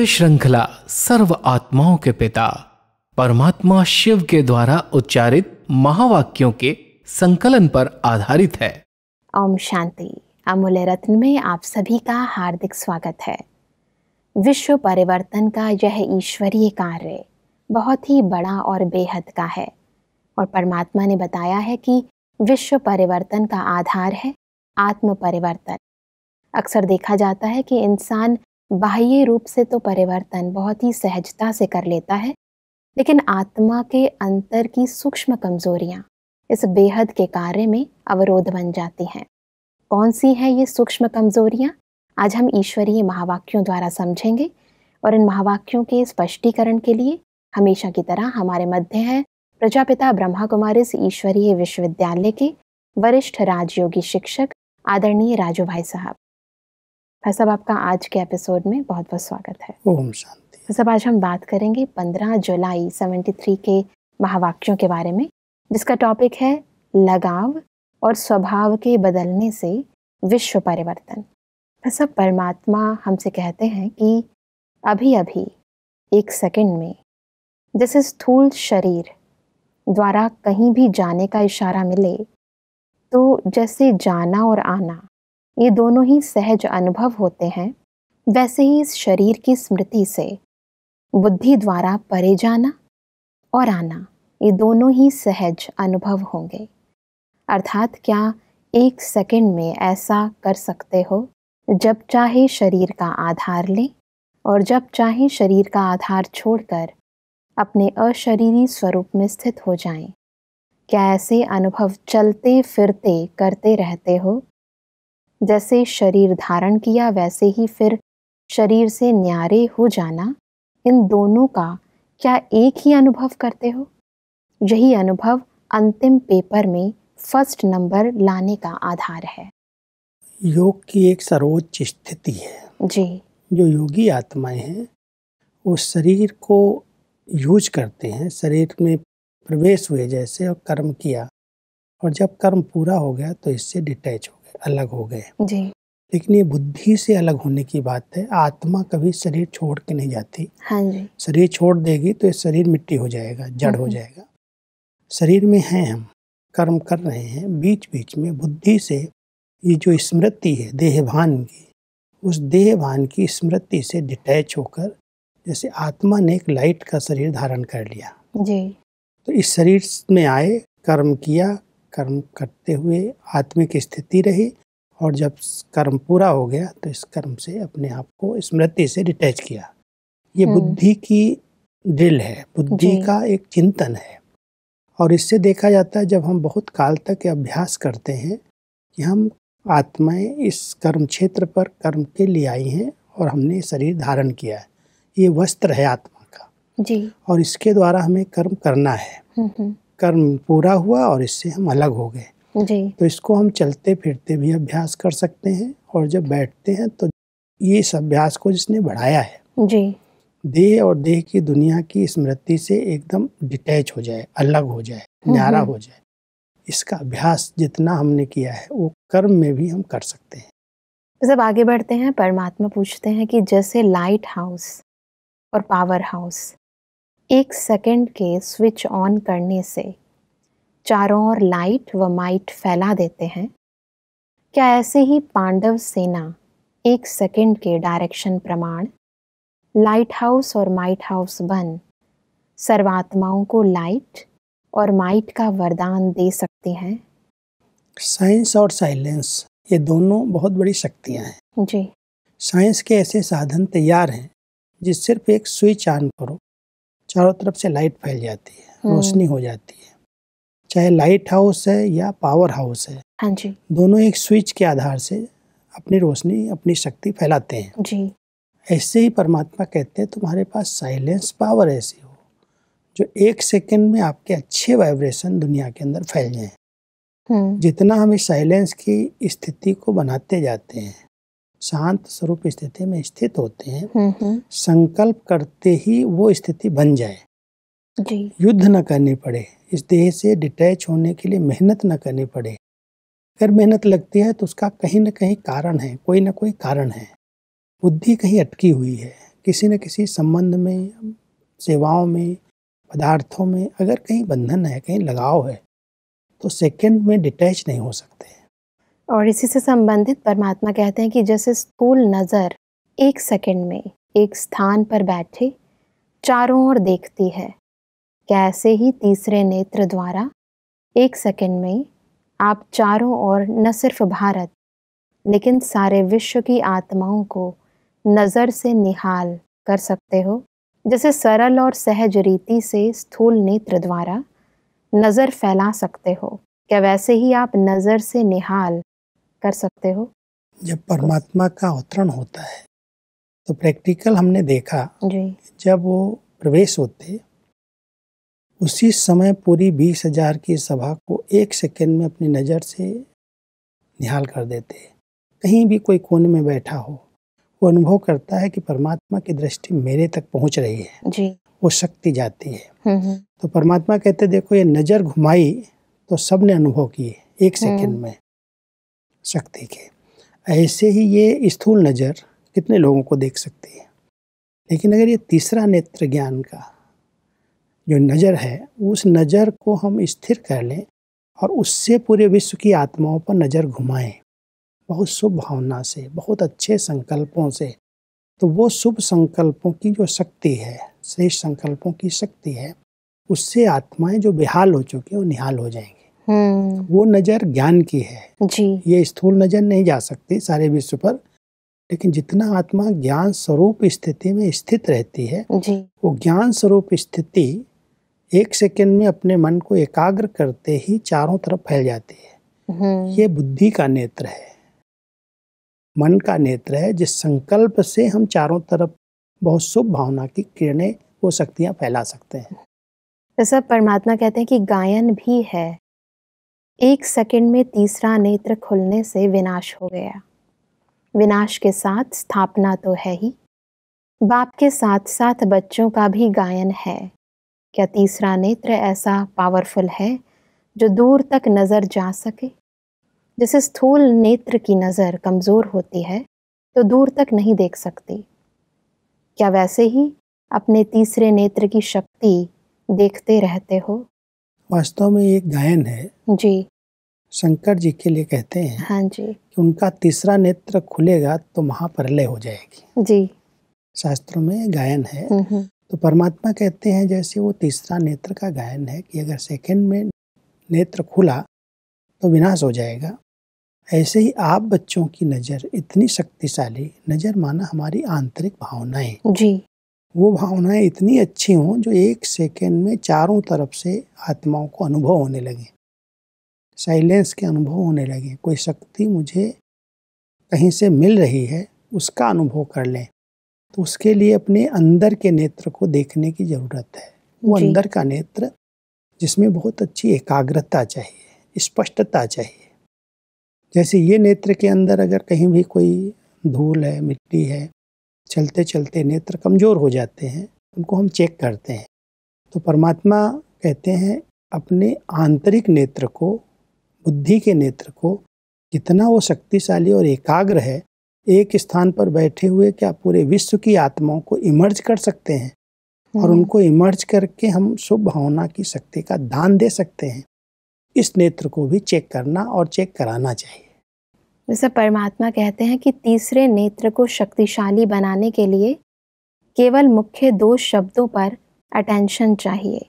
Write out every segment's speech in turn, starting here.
ये श्रृंखला सर्व आत्माओं के पिता परमात्मा शिव के द्वारा उच्चारित महावाक्यों के संकलन पर आधारित है ओम शांति अमूल्य रत्न में आप सभी का हार्दिक स्वागत है विश्व परिवर्तन का यह ईश्वरीय कार्य बहुत ही बड़ा और बेहद का है और परमात्मा ने बताया है कि विश्व परिवर्तन का आधार है आत्म परिवर्तन अक्सर देखा जाता है कि इंसान बाह्य रूप से तो परिवर्तन बहुत ही सहजता से कर लेता है लेकिन आत्मा के अंतर की सूक्ष्म कमजोरियाँ इस बेहद के कार्य में अवरोध बन जाती हैं कौन सी हैं ये सूक्ष्म कमजोरियाँ आज हम ईश्वरीय महावाक्यों द्वारा समझेंगे और इन महावाक्यों के स्पष्टीकरण के लिए हमेशा की तरह हमारे मध्य हैं प्रजापिता ब्रह्मा कुमारी ईश्वरीय विश्वविद्यालय के वरिष्ठ राजयोगी शिक्षक आदरणीय राजू भाई साहब भाई साहब आपका आज के एपिसोड में बहुत बहुत स्वागत है ओम शांति भाई आज हम बात करेंगे 15 जुलाई 73 के महावाक्यों के बारे में जिसका टॉपिक है लगाव और स्वभाव के बदलने से विश्व परिवर्तन भाई साहब परमात्मा हमसे कहते हैं कि अभी अभी एक सेकंड में जैसे स्थूल शरीर द्वारा कहीं भी जाने का इशारा मिले तो जैसे जाना और आना ये दोनों ही सहज अनुभव होते हैं वैसे ही इस शरीर की स्मृति से बुद्धि द्वारा परे जाना और आना ये दोनों ही सहज अनुभव होंगे अर्थात क्या एक सेकंड में ऐसा कर सकते हो जब चाहे शरीर का आधार लें और जब चाहे शरीर का आधार छोड़कर अपने अशरीरी स्वरूप में स्थित हो जाएं। क्या ऐसे अनुभव चलते फिरते करते रहते हो जैसे शरीर धारण किया वैसे ही फिर शरीर से न्यारे हो जाना इन दोनों का क्या एक ही अनुभव करते हो यही अनुभव अंतिम पेपर में फर्स्ट नंबर लाने का आधार है योग की एक सर्वोच्च स्थिति है जी जो योगी आत्माएं हैं वो शरीर को यूज करते हैं शरीर में प्रवेश हुए जैसे और कर्म किया और जब कर्म पूरा हो गया तो इससे डिटैच हो अलग हो गए जी लेकिन ये बुद्धि से अलग होने की बात है आत्मा कभी शरीर छोड़ के नहीं जाती हाँ जी शरीर छोड़ देगी तो ये शरीर मिट्टी हो जाएगा जड़ हो हम्म। जाएगा शरीर में हैं हम कर्म कर रहे हैं बीच बीच में बुद्धि से ये जो स्मृति है देहभान की उस देहभान की स्मृति से डिटैच होकर जैसे आत्मा ने एक लाइट का शरीर धारण कर लिया जी तो इस शरीर में आए कर्म किया कर्म करते हुए आत्मिक स्थिति रही और जब कर्म पूरा हो गया तो इस कर्म से अपने आप को स्मृति से डिटैच किया ये हम्म। बुद्धि की ड्रिल है बुद्धि का एक चिंतन है और इससे देखा जाता है जब हम बहुत काल तक अभ्यास करते हैं कि हम आत्माएं इस कर्म क्षेत्र पर कर्म के लिए आई हैं और हमने शरीर धारण किया है ये वस्त्र है आत्मा का जी और इसके द्वारा हमें कर्म करना है हम्म, हम्म। कर्म पूरा हुआ और इससे हम अलग हो गए जी तो इसको हम चलते फिरते भी अभ्यास कर सकते हैं और जब बैठते हैं तो ये इस अभ्यास को जिसने बढ़ाया है जी देह और देह की दुनिया की स्मृति से एकदम डिटैच हो जाए अलग हो जाए हम्म, न्यारा हम्म। हो जाए इसका अभ्यास जितना हमने किया है वो कर्म में भी हम कर सकते हैं जब आगे बढ़ते हैं परमात्मा पूछते हैं कि जैसे लाइट हाउस और पावर हाउस एक सेकंड के स्विच ऑन करने से चारों ओर लाइट व माइट फैला देते हैं क्या ऐसे ही पांडव सेना एक सेकंड के डायरेक्शन प्रमाण लाइट हाउस और माइट हाउस बन सर्वात्माओं को लाइट और माइट का वरदान दे सकते हैं साइंस और साइलेंस ये दोनों बहुत बड़ी शक्तियां हैं जी साइंस के ऐसे साधन तैयार हैं जिस सिर्फ एक स्विच ऑन करो चारों तरफ से लाइट फैल जाती है हम्म। रोशनी हो जाती है चाहे लाइट हाउस है या पावर हाउस है हाँ जी दोनों एक स्विच के आधार से अपनी रोशनी अपनी शक्ति फैलाते हैं जी ऐसे ही परमात्मा कहते हैं तुम्हारे पास साइलेंस पावर ऐसी हो जो एक सेकंड में आपके अच्छे वाइब्रेशन दुनिया के अंदर फैल जाए हम्म। जितना हम इस साइलेंस की स्थिति को बनाते जाते हैं शांत स्वरूप स्थिति में स्थित होते हैं हम्म, हम्म। संकल्प करते ही वो स्थिति बन जाए जी। युद्ध न करने पड़े इस देह से डिटैच होने के लिए मेहनत न करनी पड़े अगर मेहनत लगती है तो उसका कहीं ना कहीं कारण है कोई ना कोई कारण है बुद्धि कहीं अटकी हुई है किसी न किसी संबंध में सेवाओं में पदार्थों में अगर कहीं बंधन है कहीं लगाव है तो सेकंड में डिटैच नहीं हो सकते और इसी से संबंधित परमात्मा कहते हैं कि जैसे स्थूल नज़र एक सेकंड में एक स्थान पर बैठे चारों ओर देखती है कैसे ही तीसरे नेत्र द्वारा एक सेकंड में आप चारों ओर न सिर्फ भारत लेकिन सारे विश्व की आत्माओं को नज़र से निहाल कर सकते हो जैसे सरल और सहज रीति से स्थूल नेत्र द्वारा नज़र फैला सकते हो क्या वैसे ही आप नज़र से निहाल कर सकते हो जब परमात्मा का अवतरण होता है तो प्रैक्टिकल हमने देखा जी जब वो प्रवेश होते उसी समय पूरी बीस हजार की सभा को एक सेकेंड में अपनी नज़र से निहाल कर देते कहीं भी कोई कोने में बैठा हो वो अनुभव करता है कि परमात्मा की दृष्टि मेरे तक पहुंच रही है जी वो शक्ति जाती है हम्म, हम्म। तो परमात्मा कहते देखो ये नज़र घुमाई तो सब ने अनुभव किए एक हम्म। सेकेंड में शक्ति के ऐसे ही ये स्थूल नज़र कितने लोगों को देख सकती है लेकिन अगर ये तीसरा नेत्र ज्ञान का जो नज़र है उस नज़र को हम स्थिर कर लें और उससे पूरे विश्व की आत्माओं पर नज़र घुमाएं बहुत शुभ भावना से बहुत अच्छे संकल्पों से तो वो शुभ संकल्पों की जो शक्ति है श्रेष्ठ संकल्पों की शक्ति है उससे आत्माएं जो बेहाल हो चुकी हैं वो निहाल हो जाएंगी हम्म। वो नज़र ज्ञान की है जी ये स्थूल नज़र नहीं जा सकती सारे विश्व पर लेकिन जितना आत्मा ज्ञान स्वरूप स्थिति में स्थित रहती है जी। वो ज्ञान स्वरूप स्थिति एक सेकंड में अपने मन को एकाग्र करते ही चारों तरफ फैल जाती है हम्म। ये बुद्धि का नेत्र है मन का नेत्र है जिस संकल्प से हम चारों तरफ बहुत शुभ भावना की किरणें वो शक्तियाँ फैला सकते हैं तो परमात्मा कहते हैं कि गायन भी है एक सेकंड में तीसरा नेत्र खुलने से विनाश हो गया विनाश के साथ स्थापना तो है ही बाप के साथ साथ बच्चों का भी गायन है क्या तीसरा नेत्र ऐसा पावरफुल है जो दूर तक नज़र जा सके जैसे स्थूल नेत्र की नज़र कमज़ोर होती है तो दूर तक नहीं देख सकती क्या वैसे ही अपने तीसरे नेत्र की शक्ति देखते रहते हो वास्तव में एक गायन है जी शंकर जी के लिए कहते हैं हाँ जी कि उनका तीसरा नेत्र खुलेगा तो महाप्रलय हो जाएगी जी शास्त्रों में गायन है हम्म, हम्म। तो परमात्मा कहते हैं जैसे वो तीसरा नेत्र का गायन है कि अगर सेकंड में नेत्र खुला तो विनाश हो जाएगा ऐसे ही आप बच्चों की नज़र इतनी शक्तिशाली नज़र माना हमारी आंतरिक भावनाएं जी वो भावनाएं इतनी अच्छी हों जो एक सेकेंड में चारों तरफ से आत्माओं को अनुभव होने लगे साइलेंस के अनुभव होने लगे कोई शक्ति मुझे कहीं से मिल रही है उसका अनुभव कर लें तो उसके लिए अपने अंदर के नेत्र को देखने की ज़रूरत है वो अंदर का नेत्र जिसमें बहुत अच्छी एकाग्रता चाहिए स्पष्टता चाहिए जैसे ये नेत्र के अंदर अगर कहीं भी कोई धूल है मिट्टी है चलते चलते नेत्र कमज़ोर हो जाते हैं उनको हम चेक करते हैं तो परमात्मा कहते हैं अपने आंतरिक नेत्र को बुद्धि के नेत्र को कितना वो शक्तिशाली और एकाग्र है एक स्थान पर बैठे हुए क्या पूरे विश्व की आत्माओं को इमर्ज कर सकते हैं और हम्म। उनको इमर्ज करके हम शुभ भावना की शक्ति का दान दे सकते हैं इस नेत्र को भी चेक करना और चेक कराना चाहिए जैसे परमात्मा कहते हैं कि तीसरे नेत्र को शक्तिशाली बनाने के लिए केवल मुख्य दो शब्दों पर अटेंशन चाहिए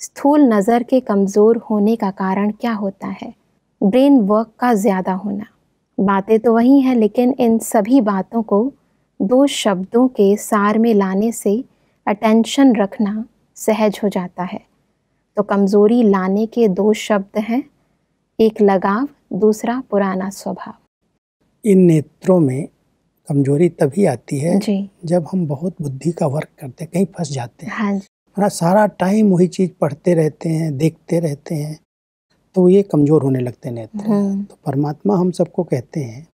स्थूल नज़र के कमज़ोर होने का कारण क्या होता है ब्रेन वर्क का ज़्यादा होना बातें तो वही हैं लेकिन इन सभी बातों को दो शब्दों के सार में लाने से अटेंशन रखना सहज हो जाता है तो कमज़ोरी लाने के दो शब्द हैं एक लगाव दूसरा पुराना स्वभाव इन नेत्रों में कमजोरी तभी आती है जब हम बहुत बुद्धि का वर्क करते हैं कहीं फंस जाते हैं हाँ सारा टाइम वही चीज़ पढ़ते रहते हैं देखते रहते हैं तो ये कमज़ोर होने लगते नेत्र हाँ। तो परमात्मा हम सबको कहते हैं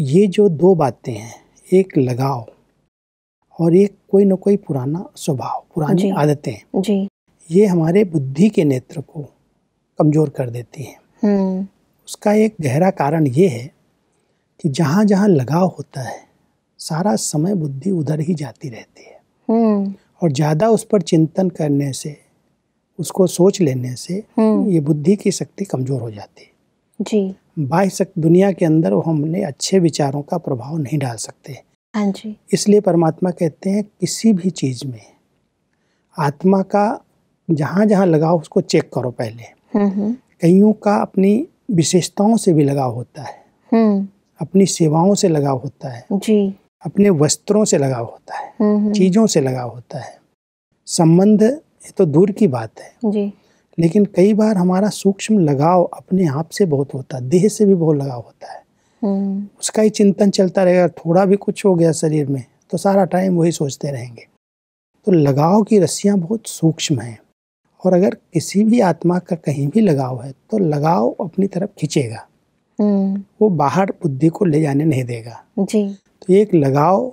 ये जो दो बातें हैं एक लगाव और एक कोई न कोई पुराना स्वभाव पुरानी आदतें जी ये हमारे बुद्धि के नेत्र को कमज़ोर कर देती हैं हम्म। उसका एक गहरा कारण ये है कि जहाँ जहाँ लगाव होता है सारा समय बुद्धि उधर ही जाती रहती है हम्म। और ज़्यादा उस पर चिंतन करने से उसको सोच लेने से हम्म। ये बुद्धि की शक्ति कमज़ोर हो जाती है जी बाह्य शक्ति दुनिया के अंदर वो हमने अच्छे विचारों का प्रभाव नहीं डाल सकते हाँ जी इसलिए परमात्मा कहते हैं किसी भी चीज़ में आत्मा का जहाँ जहाँ लगाओ उसको चेक करो पहले हम्म, हम्म। कईयों का अपनी विशेषताओं से भी लगाव होता है अपनी सेवाओं से लगाव होता है जी अपने वस्त्रों से लगाव होता है चीज़ों से लगाव होता है संबंध ये तो दूर की बात है जी लेकिन कई बार हमारा सूक्ष्म लगाव अपने आप से बहुत होता है देह से भी बहुत लगाव होता है हम्म। उसका ही चिंतन चलता रहेगा थोड़ा भी कुछ हो गया शरीर में तो सारा टाइम वही सोचते रहेंगे तो लगाव की रस्सियाँ बहुत सूक्ष्म हैं और अगर किसी भी आत्मा का कहीं भी लगाव है तो लगाव अपनी तरफ खींचेगा हम्म। वो बाहर बुद्धि को ले जाने नहीं देगा जी तो एक लगाव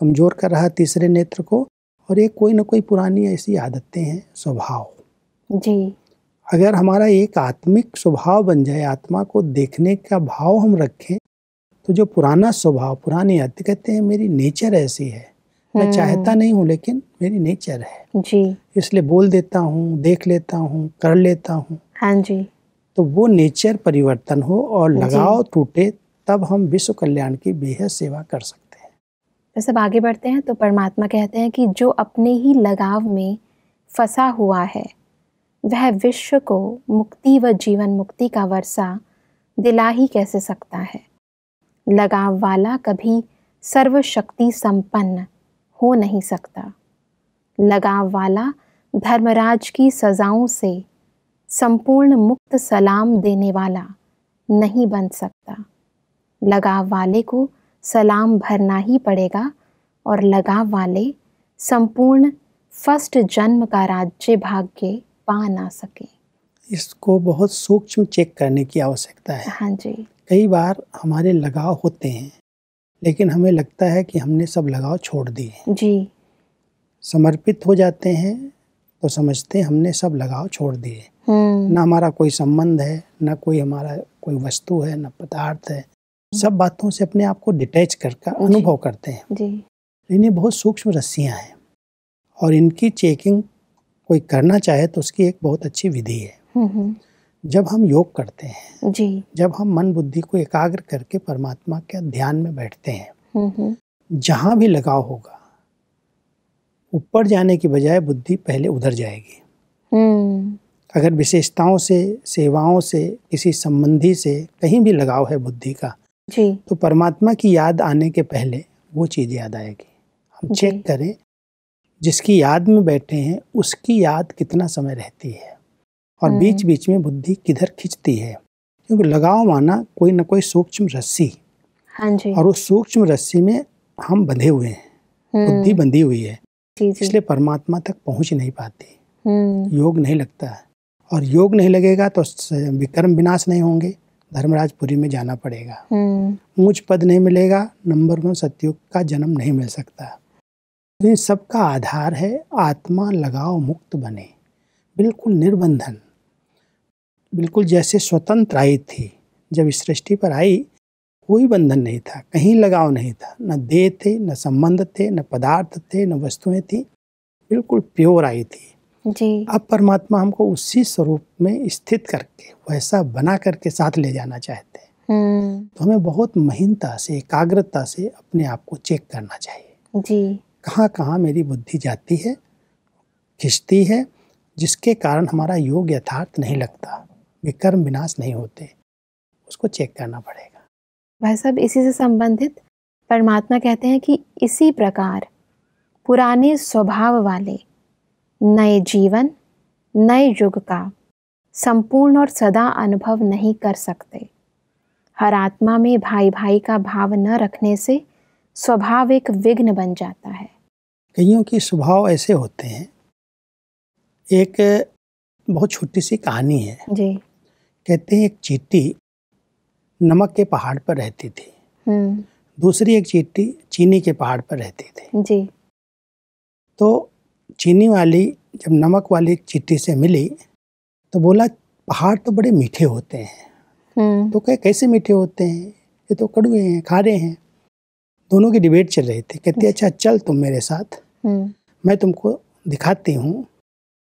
कमजोर कर रहा तीसरे नेत्र को और ये कोई ना कोई पुरानी ऐसी आदतें हैं स्वभाव जी अगर हमारा एक आत्मिक स्वभाव बन जाए आत्मा को देखने का भाव हम रखें तो जो पुराना स्वभाव पुरानी आदत कहते हैं मेरी नेचर ऐसी है मैं हम्म। चाहता नहीं हूँ लेकिन मेरी नेचर है जी इसलिए बोल देता हूँ देख लेता हूँ कर लेता हूँ हाँ जी तो वो नेचर परिवर्तन हो और लगाव टूटे तब हम विश्व कल्याण की बेहद सेवा कर सकते तो सब आगे बढ़ते हैं तो परमात्मा कहते हैं कि जो अपने ही लगाव में फंसा हुआ है वह विश्व को मुक्ति व जीवन मुक्ति का वर्षा दिला ही कैसे सकता है लगाव वाला कभी सर्वशक्ति संपन्न हो नहीं सकता लगाव वाला धर्मराज की सजाओं से संपूर्ण मुक्त सलाम देने वाला नहीं बन सकता लगाव वाले को सलाम भरना ही पड़ेगा और लगाव वाले संपूर्ण फर्स्ट जन्म का राज्य भाग्य पा ना सके इसको बहुत सूक्ष्म चेक करने की आवश्यकता है हाँ जी कई बार हमारे लगाव होते हैं लेकिन हमें लगता है कि हमने सब लगाव छोड़ दिए जी समर्पित हो जाते हैं तो समझते हैं हमने सब लगाव छोड़ दिए हम्म। ना हमारा कोई संबंध है ना कोई हमारा कोई वस्तु है ना पदार्थ है सब बातों से अपने आप को डिटैच कर का अनुभव करते हैं जी इन्हें बहुत सूक्ष्म रस्सियां हैं और इनकी चेकिंग कोई करना चाहे तो उसकी एक बहुत अच्छी विधि है हम्म, हम्म। जब हम योग करते हैं जी जब हम मन बुद्धि को एकाग्र करके परमात्मा के ध्यान में बैठते हैं हम्म, जहाँ भी लगाव होगा ऊपर जाने की बजाय बुद्धि पहले उधर जाएगी अगर विशेषताओं से सेवाओं से किसी संबंधी से कहीं भी लगाव है बुद्धि का जी तो परमात्मा की याद आने के पहले वो चीज़ याद आएगी हम चेक करें जिसकी याद में बैठे हैं उसकी याद कितना समय रहती है और हम्म। बीच बीच में बुद्धि किधर खिंचती है क्योंकि लगाव माना कोई ना कोई सूक्ष्म रस्सी हाँ जी और उस सूक्ष्म रस्सी में हम बंधे हुए हैं हम्म। बुद्धि बंधी हुई है इसलिए परमात्मा तक पहुंच नहीं पाती हम्म। योग नहीं लगता है और योग नहीं लगेगा तो विक्रम विनाश नहीं होंगे धर्मराजपुरी में जाना पड़ेगा हम्म। ऊंच पद नहीं मिलेगा नंबर वन सत्युग का जन्म नहीं मिल सकता इन सबका आधार है आत्मा लगाव मुक्त बने बिल्कुल निर्बंधन बिल्कुल जैसे स्वतंत्र आई थी जब इस सृष्टि पर आई कोई बंधन नहीं था कहीं लगाव नहीं था न देह थे न संबंध थे न पदार्थ थे न वस्तुएं थी बिल्कुल प्योर आई थी जी अब परमात्मा हमको उसी स्वरूप में स्थित करके वैसा बना करके साथ ले जाना चाहते हैं हम्म। तो हमें बहुत महीनता से एकाग्रता से अपने आप को चेक करना चाहिए जी कहाँ कहाँ मेरी बुद्धि जाती है खिंचती है जिसके कारण हमारा योग यथार्थ नहीं लगता विकर्म विनाश नहीं होते उसको चेक करना पड़ेगा भाई साहब इसी से संबंधित परमात्मा कहते हैं कि इसी प्रकार पुराने स्वभाव वाले नए जीवन नए युग का संपूर्ण और सदा अनुभव नहीं कर सकते हर आत्मा में भाई भाई का भाव न रखने से स्वभाव एक विघ्न बन जाता है कईयों के स्वभाव ऐसे होते हैं एक बहुत छोटी सी कहानी है जी कहते हैं एक चीटी नमक के पहाड़ पर रहती थी हम्म। दूसरी एक चीटी चीनी के पहाड़ पर रहती थी जी तो चीनी वाली जब नमक वाली चिट्ठी से मिली तो बोला पहाड़ तो बड़े मीठे होते हैं हम्म। तो कहे कैसे मीठे होते हैं ये तो कड़ुए हैं खारे हैं दोनों की डिबेट चल रही थी कहती अच्छा, अच्छा चल तुम मेरे साथ हम्म। मैं तुमको दिखाती हूँ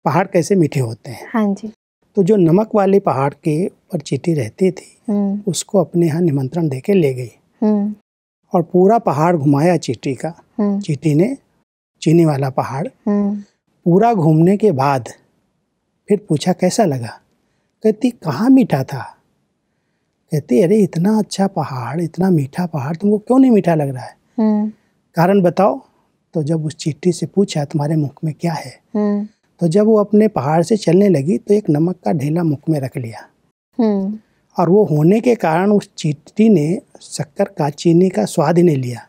पहाड़ कैसे मीठे होते हैं हाँ जी तो जो नमक वाले पहाड़ के ऊपर चीटी रहती थी हम्म। उसको अपने यहाँ निमंत्रण दे के ले गई और पूरा पहाड़ घुमाया चीटी का चीटी ने चीनी वाला पहाड़ हम्म। पूरा घूमने के बाद फिर पूछा कैसा लगा कहती कहाँ मीठा था कहती अरे इतना अच्छा पहाड़ इतना मीठा पहाड़ तुमको क्यों नहीं मीठा लग रहा है हम्म। कारण बताओ तो जब उस चिट्ठी से पूछा तुम्हारे मुख में क्या है हम्म। तो जब वो अपने पहाड़ से चलने लगी तो एक नमक का ढेला मुख में रख लिया और वो होने के कारण उस चिट्ठी ने शक्कर का चीनी का स्वाद ही नहीं लिया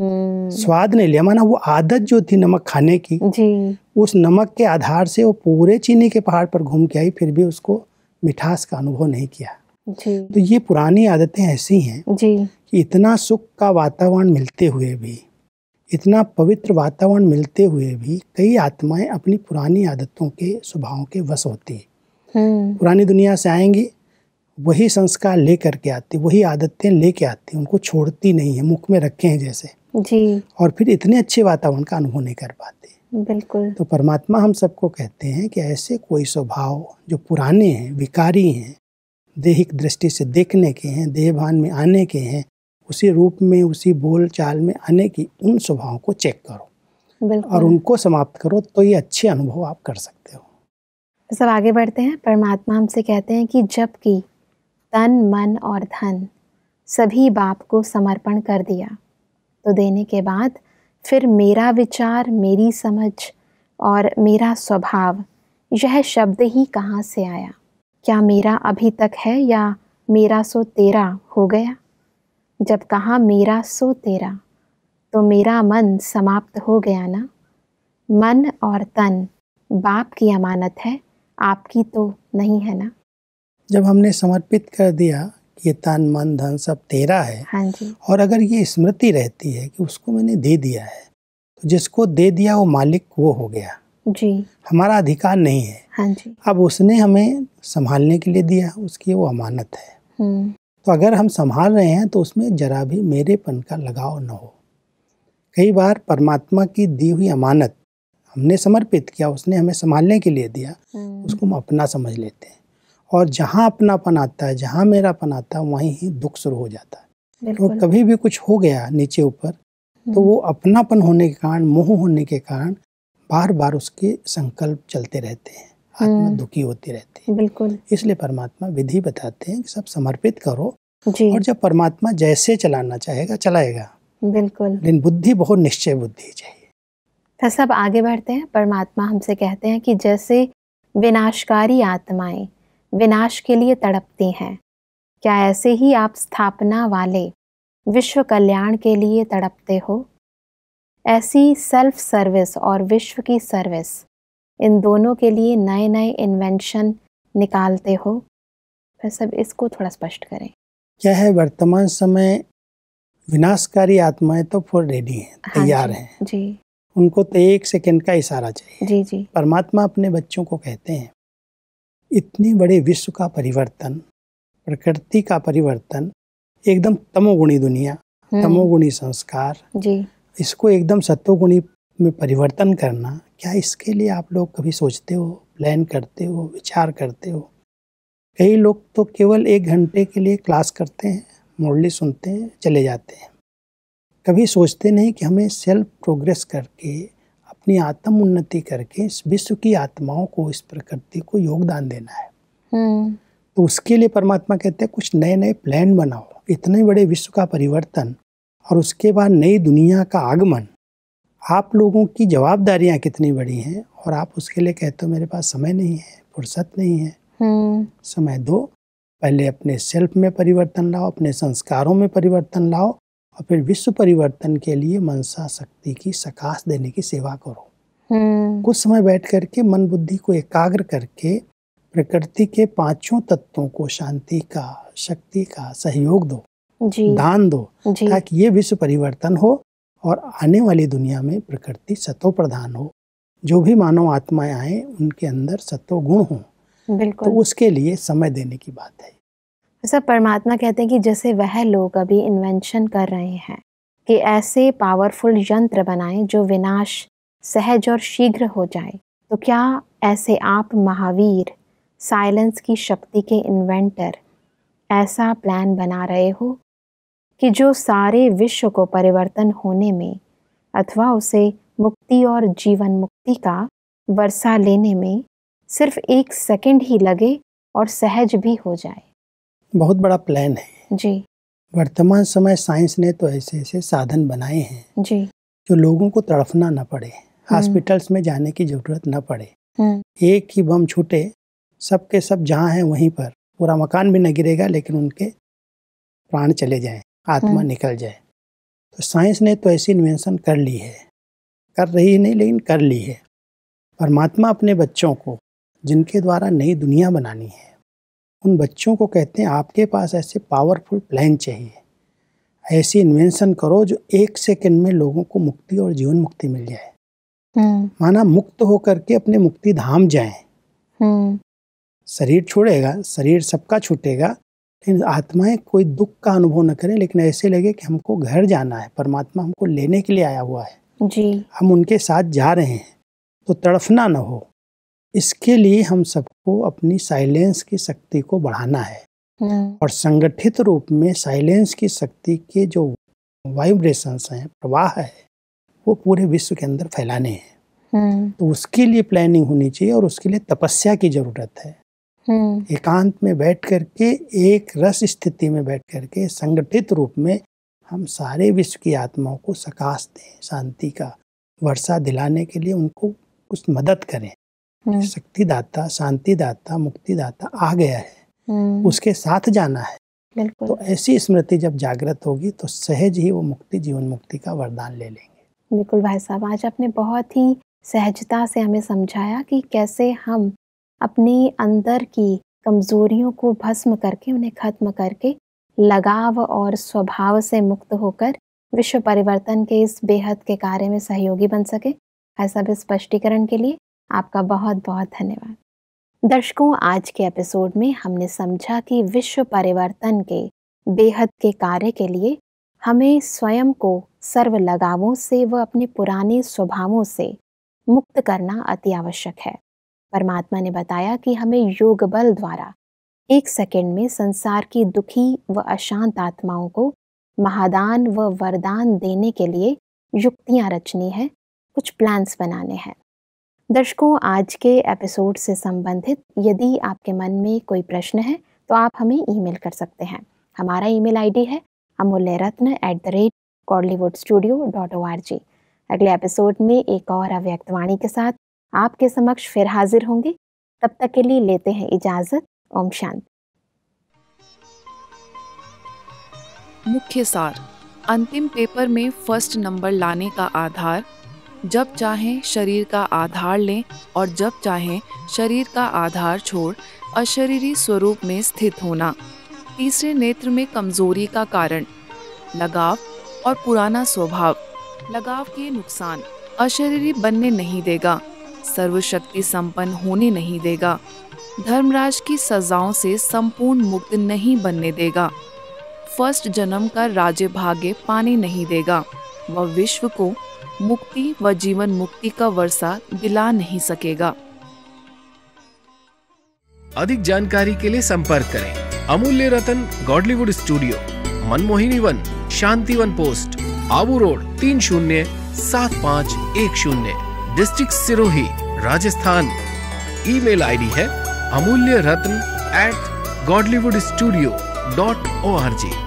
हम्म। स्वाद नहीं लिया माना वो आदत जो थी नमक खाने की जी। उस नमक के आधार से वो पूरे चीनी के पहाड़ पर घूम के आई फिर भी उसको मिठास का अनुभव नहीं किया जी। तो ये पुरानी आदतें ऐसी हैं कि इतना सुख का वातावरण मिलते हुए भी इतना पवित्र वातावरण मिलते हुए भी कई आत्माएं अपनी पुरानी आदतों के स्वभावों के वश होती हम्म। पुरानी दुनिया से आएंगी वही संस्कार लेकर के आती वही आदतें लेके आती उनको छोड़ती नहीं है मुख में रखे हैं जैसे जी और फिर इतने अच्छे वातावरण का अनुभव नहीं कर पाते बिल्कुल तो परमात्मा हम सबको कहते हैं कि ऐसे कोई स्वभाव जो पुराने हैं विकारी हैं देहिक दृष्टि से देखने के हैं देहभान में आने के हैं उसी रूप में उसी बोल चाल में आने की उन स्वभावों को चेक करो और उनको समाप्त करो तो ये अच्छे अनुभव आप कर सकते हो तो सब आगे बढ़ते हैं परमात्मा हमसे कहते हैं कि जब तन मन और धन सभी बाप को समर्पण कर दिया तो देने के बाद फिर मेरा विचार मेरी समझ और मेरा स्वभाव यह शब्द ही कहाँ से आया क्या मेरा अभी तक है या मेरा सो तेरा हो गया जब कहा मेरा सो तेरा तो मेरा मन समाप्त हो गया ना मन और तन बाप की अमानत है आपकी तो नहीं है ना जब हमने समर्पित कर दिया ये तान मन धन सब तेरा है हाँ जी। और अगर ये स्मृति रहती है कि उसको मैंने दे दिया है तो जिसको दे दिया वो मालिक वो हो गया जी हमारा अधिकार नहीं है हाँ जी अब उसने हमें संभालने के लिए दिया उसकी वो अमानत है हम्म। तो अगर हम संभाल रहे हैं तो उसमें जरा भी मेरेपन का लगाव न हो कई बार परमात्मा की दी हुई अमानत हमने समर्पित किया उसने हमें संभालने के लिए दिया हम्म। उसको हम अपना समझ लेते हैं और जहाँ अपनापन आता है जहाँ मेरापन आता है वहीं ही दुख शुरू हो जाता है तो कभी भी कुछ हो गया नीचे ऊपर हम्म। तो वो अपनापन होने के कारण मोह होने के कारण बार बार उसके संकल्प चलते रहते हैं आत्मा हम्म। दुखी होती रहती है बिल्कुल इसलिए परमात्मा विधि बताते हैं कि सब समर्पित करो जी। और जब परमात्मा जैसे चलाना चाहेगा चलाएगा बिल्कुल लेकिन बुद्धि बहुत निश्चय बुद्धि चाहिए तो सब आगे बढ़ते हैं परमात्मा हमसे कहते हैं कि जैसे विनाशकारी आत्माएं विनाश के लिए तड़पते हैं क्या ऐसे ही आप स्थापना वाले विश्व कल्याण के लिए तड़पते हो ऐसी सेल्फ सर्विस और विश्व की सर्विस इन दोनों के लिए नए नए इन्वेंशन निकालते हो फिर सब इसको थोड़ा स्पष्ट करें क्या है वर्तमान समय विनाशकारी आत्माएं तो फुल रेडी हैं हाँ तैयार हैं जी उनको तो एक सेकंड का इशारा चाहिए जी जी परमात्मा अपने बच्चों को कहते हैं इतने बड़े विश्व का परिवर्तन प्रकृति का परिवर्तन एकदम तमोगुणी दुनिया हम्म। तमोगुणी संस्कार जी इसको एकदम सत्वगुणी में परिवर्तन करना क्या इसके लिए आप लोग कभी सोचते हो प्लान करते हो विचार करते हो कई लोग तो केवल एक घंटे के लिए क्लास करते हैं मुरली सुनते हैं चले जाते हैं कभी सोचते नहीं कि हमें सेल्फ प्रोग्रेस करके अपनी आत्म उन्नति करके इस विश्व की आत्माओं को इस प्रकृति को योगदान देना है हम्म। तो उसके लिए परमात्मा कहते हैं कुछ नए नए प्लान बनाओ इतने बड़े विश्व का परिवर्तन और उसके बाद नई दुनिया का आगमन आप लोगों की जवाबदारियां कितनी बड़ी हैं और आप उसके लिए कहते हो मेरे पास समय नहीं है फुर्सत नहीं है हम्म। समय दो पहले अपने सेल्फ में परिवर्तन लाओ अपने संस्कारों में परिवर्तन लाओ और फिर विश्व परिवर्तन के लिए मनसा शक्ति की सकाश देने की सेवा करो हम्म। कुछ समय बैठ करके मन बुद्धि को एकाग्र करके प्रकृति के पांचों तत्वों को शांति का शक्ति का सहयोग दो जी, दान दो जी, ताकि ये विश्व परिवर्तन हो और आने वाली दुनिया में प्रकृति सतो प्रधान हो जो भी मानव आत्माएं आए उनके अंदर सतो गुण हो तो उसके लिए समय देने की बात है सब परमात्मा कहते हैं कि जैसे वह लोग अभी इन्वेंशन कर रहे हैं कि ऐसे पावरफुल यंत्र बनाएं जो विनाश सहज और शीघ्र हो जाए तो क्या ऐसे आप महावीर साइलेंस की शक्ति के इन्वेंटर ऐसा प्लान बना रहे हो कि जो सारे विश्व को परिवर्तन होने में अथवा उसे मुक्ति और जीवन मुक्ति का वर्षा लेने में सिर्फ एक सेकंड ही लगे और सहज भी हो जाए बहुत बड़ा प्लान है जी वर्तमान समय साइंस ने तो ऐसे ऐसे साधन बनाए हैं जी जो लोगों को तड़फना न पड़े हॉस्पिटल्स हम्म। में जाने की जरूरत न पड़े हम्म। एक ही बम छूटे सबके सब, सब जहाँ हैं वहीं पर पूरा मकान भी न गिरेगा लेकिन उनके प्राण चले जाएं आत्मा हम्म। निकल जाए तो साइंस ने तो ऐसी इन्वेंशन कर ली है कर रही है नहीं लेकिन कर ली है परमात्मा अपने बच्चों को जिनके द्वारा नई दुनिया बनानी है उन बच्चों को कहते हैं आपके पास ऐसे पावरफुल प्लान चाहिए ऐसी इन्वेंशन करो जो एक सेकंड में लोगों को मुक्ति और जीवन मुक्ति मिल जाए हम्म। माना मुक्त होकर के अपने मुक्ति धाम जाए हम्म। शरीर छोड़ेगा शरीर सबका छूटेगा लेकिन आत्माएं कोई दुख का अनुभव न करें लेकिन ऐसे लगे कि हमको घर जाना है परमात्मा हमको लेने के लिए आया हुआ है जी हम उनके साथ जा रहे हैं तो तड़फना न हो इसके लिए हम सबको अपनी साइलेंस की शक्ति को बढ़ाना है हम्म। और संगठित रूप में साइलेंस की शक्ति के जो वाइब्रेशंस हैं प्रवाह है वो पूरे विश्व के अंदर फैलाने हैं हम्म। तो उसके लिए प्लानिंग होनी चाहिए और उसके लिए तपस्या की ज़रूरत है हम्म। एकांत में बैठ करके एक रस स्थिति में बैठ करके संगठित रूप में हम सारे विश्व की आत्माओं को सकाश दें शांति का वर्षा दिलाने के लिए उनको कुछ मदद करें हम्म। शक्ति दाता शांति दाता मुक्ति दाता आ गया है हम्म। उसके साथ जाना है तो ऐसी स्मृति जब जागृत होगी तो सहज ही वो मुक्ति जीवन मुक्ति का वरदान ले लेंगे बिल्कुल भाई साहब आज आपने बहुत ही सहजता से हमें समझाया कि कैसे हम अपने अंदर की कमजोरियों को भस्म करके उन्हें खत्म करके लगाव और स्वभाव से मुक्त होकर विश्व परिवर्तन के इस बेहद के कार्य में सहयोगी बन सके ऐसा भी स्पष्टीकरण के लिए आपका बहुत बहुत धन्यवाद दर्शकों आज के एपिसोड में हमने समझा कि विश्व परिवर्तन के बेहद के कार्य के लिए हमें स्वयं को सर्व लगावों से व अपने पुराने स्वभावों से मुक्त करना अति आवश्यक है परमात्मा ने बताया कि हमें योग बल द्वारा एक सेकेंड में संसार की दुखी व अशांत आत्माओं को महादान व वरदान देने के लिए युक्तियाँ रचनी है कुछ प्लान्स बनाने हैं दर्शकों आज के एपिसोड से संबंधित यदि आपके मन में कोई प्रश्न है तो आप हमें ईमेल कर सकते हैं हमारा ईमेल आईडी है Amulya Ratna at the rate Godlywood studio dot O R G अगले एपिसोड में एक और अव्यक्तवाणी के साथ आपके समक्ष फिर हाजिर होंगे तब तक के लिए लेते हैं इजाज़त ओम शांति मुख्य सार अंतिम पेपर में फर्स्ट नंबर लाने का आधार जब चाहें शरीर का आधार लें और जब चाहें शरीर का आधार छोड़ अशरीरी स्वरूप में स्थित होना तीसरे नेत्र में कमजोरी का कारण लगाव और पुराना स्वभाव लगाव के नुकसान अशरीरी बनने नहीं देगा सर्वशक्ति संपन्न होने नहीं देगा धर्मराज की सजाओं से संपूर्ण मुक्त नहीं बनने देगा फर्स्ट जन्म का राज्य भाग्य पाने नहीं देगा वह विश्व को मुक्ति व जीवन मुक्ति का वर्षा दिला नहीं सकेगा अधिक जानकारी के लिए संपर्क करें Amulya Ratan Godlywood studio Manmohini Van Shanti Van post Abu road तीन शून्य सात पाँच एक शून्य district Sirohi Rajasthan email ID है Amulya Ratna at Godlywood studio dot O R ji